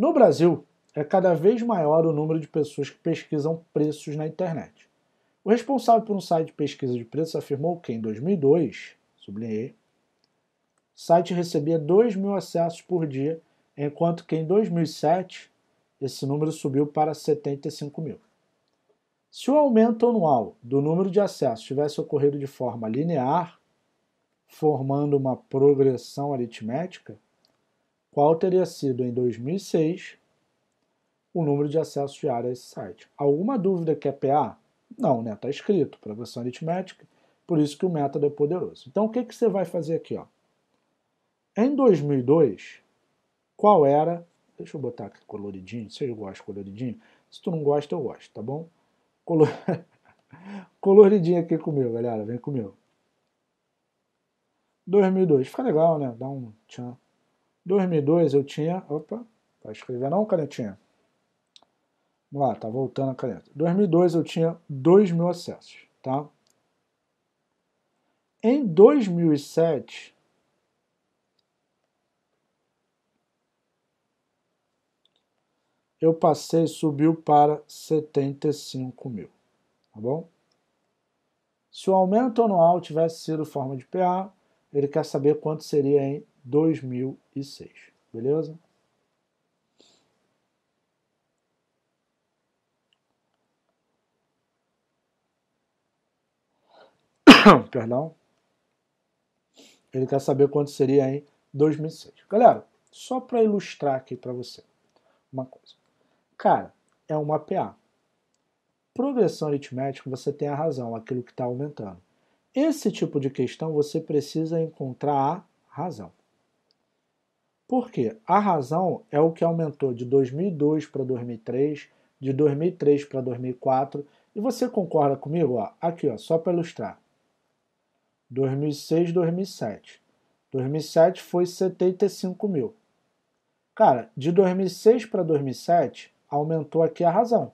No Brasil, é cada vez maior o número de pessoas que pesquisam preços na internet. O responsável por um site de pesquisa de preços afirmou que em 2002, sublinhei, o site recebia 2 mil acessos por dia, enquanto que em 2007 esse número subiu para 75 mil. Se o aumento anual do número de acessos tivesse ocorrido de forma linear, formando uma progressão aritmética, qual teria sido em 2006 o número de acessos diários a esse site. Alguma dúvida que é PA? Não, né? Está escrito, progressão aritmética, por isso que o método é poderoso. Então o que, que você vai fazer aqui? Ó? Em 2002, qual era... Deixa eu botar aqui coloridinho, vocês gostam coloridinho? Se tu não gosta, eu gosto, tá bom? Color... coloridinho aqui comigo, galera, vem comigo. 2002, fica legal, né? Dá um tchan. 2002 eu tinha, opa, vai tá escrever não, canetinha? Vamos lá, tá voltando a caneta. 2002 eu tinha 2 mil acessos, tá? Em 2007, eu passei, subiu para 75 mil, tá bom? Se o aumento anual tivesse sido forma de PA, ele quer saber quanto seria em 2006. Beleza? Perdão. Ele quer saber quanto seria em 2006. Galera, só para ilustrar aqui para você uma coisa. Cara, é uma PA. Progressão aritmética, você tem a razão, aquilo que está aumentando. Esse tipo de questão você precisa encontrar a razão. Por quê? A razão é o que aumentou de 2002 para 2003, de 2003 para 2004, e você concorda comigo? Ó, aqui, ó, só para ilustrar. 2006, 2007. 2007 foi 75 mil. Cara, de 2006 para 2007, aumentou aqui a razão.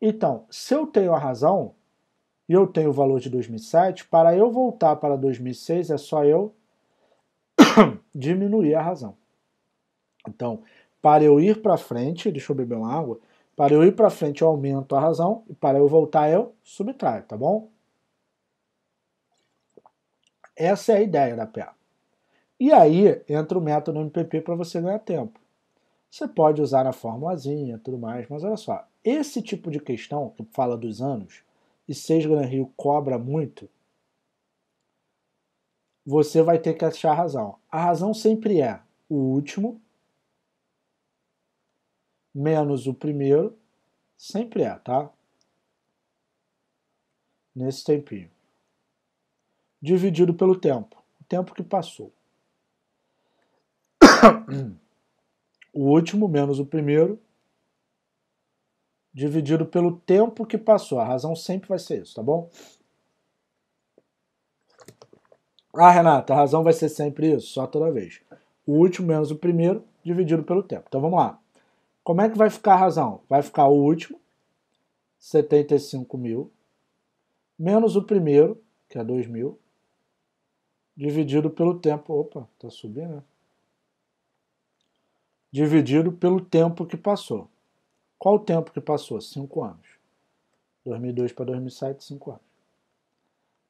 Então, se eu tenho a razão, e eu tenho o valor de 2007, para eu voltar para 2006 é só eu diminuir a razão. Então, para eu ir para frente, deixa eu beber uma água, para eu ir para frente eu aumento a razão e para eu voltar eu subtraio, tá bom? Essa é a ideia da PA. E aí entra o método MPP para você ganhar tempo. Você pode usar na formulazinha tudo mais, mas olha só, esse tipo de questão que fala dos anos, e Seis Gran Rio cobra muito, você vai ter que achar a razão. A razão sempre é o último menos o primeiro, sempre é, tá? Nesse tempinho. Dividido pelo tempo, o tempo que passou. O último menos o primeiro, dividido pelo tempo que passou. A razão sempre vai ser isso, tá bom? Ah, Renata, a razão vai ser sempre isso, só toda vez. O último menos o primeiro, dividido pelo tempo. Então vamos lá. Como é que vai ficar a razão? Vai ficar o último, 75 mil, menos o primeiro, que é 2 mil, dividido pelo tempo. Opa, tá subindo, né? Dividido pelo tempo que passou. Qual o tempo que passou? 5 anos. 2002 para 2007, 5 anos.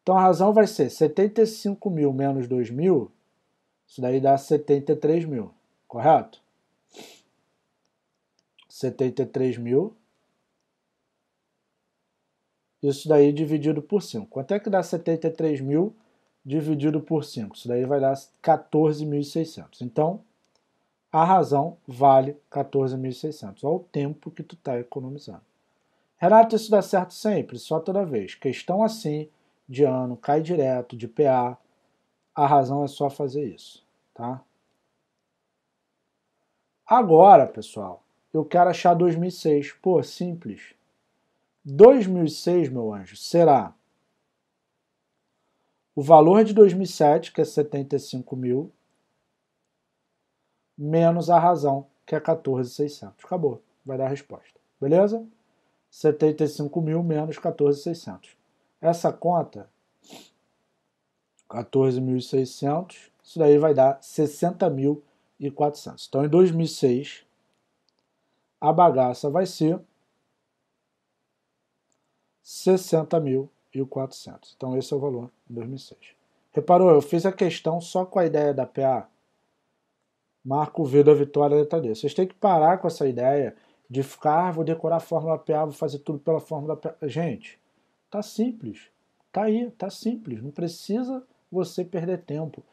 Então a razão vai ser 75 mil menos 2 mil, isso daí dá 73 mil, correto? 73 mil. Isso daí dividido por 5. Quanto é que dá 73 mil dividido por 5? Isso daí vai dar 14.600. Então, a razão vale 14.600. Olha o tempo que tu está economizando. Renato, isso dá certo sempre, só toda vez. Questão assim de ano, cai direto de PA, a razão é só fazer isso, tá? Agora, pessoal, eu quero achar 2006. Pô, simples. 2006, meu anjo, será o valor de 2007, que é 75 mil, menos a razão, que é 14,600. Acabou. Vai dar a resposta. Beleza? 75 mil menos 14,600. Essa conta, 14.600, isso daí vai dar 60.400. Então, em 2006, a bagaça vai ser 60.400. Então, esse é o valor em 2006. Reparou, eu fiz a questão só com a ideia da PA. Marco V da vitória letra D. Vocês têm que parar com essa ideia de ficar, ah, vou decorar a fórmula PA, vou fazer tudo pela fórmula PA. Gente, Tá simples. Tá aí, tá simples. Não precisa você perder tempo.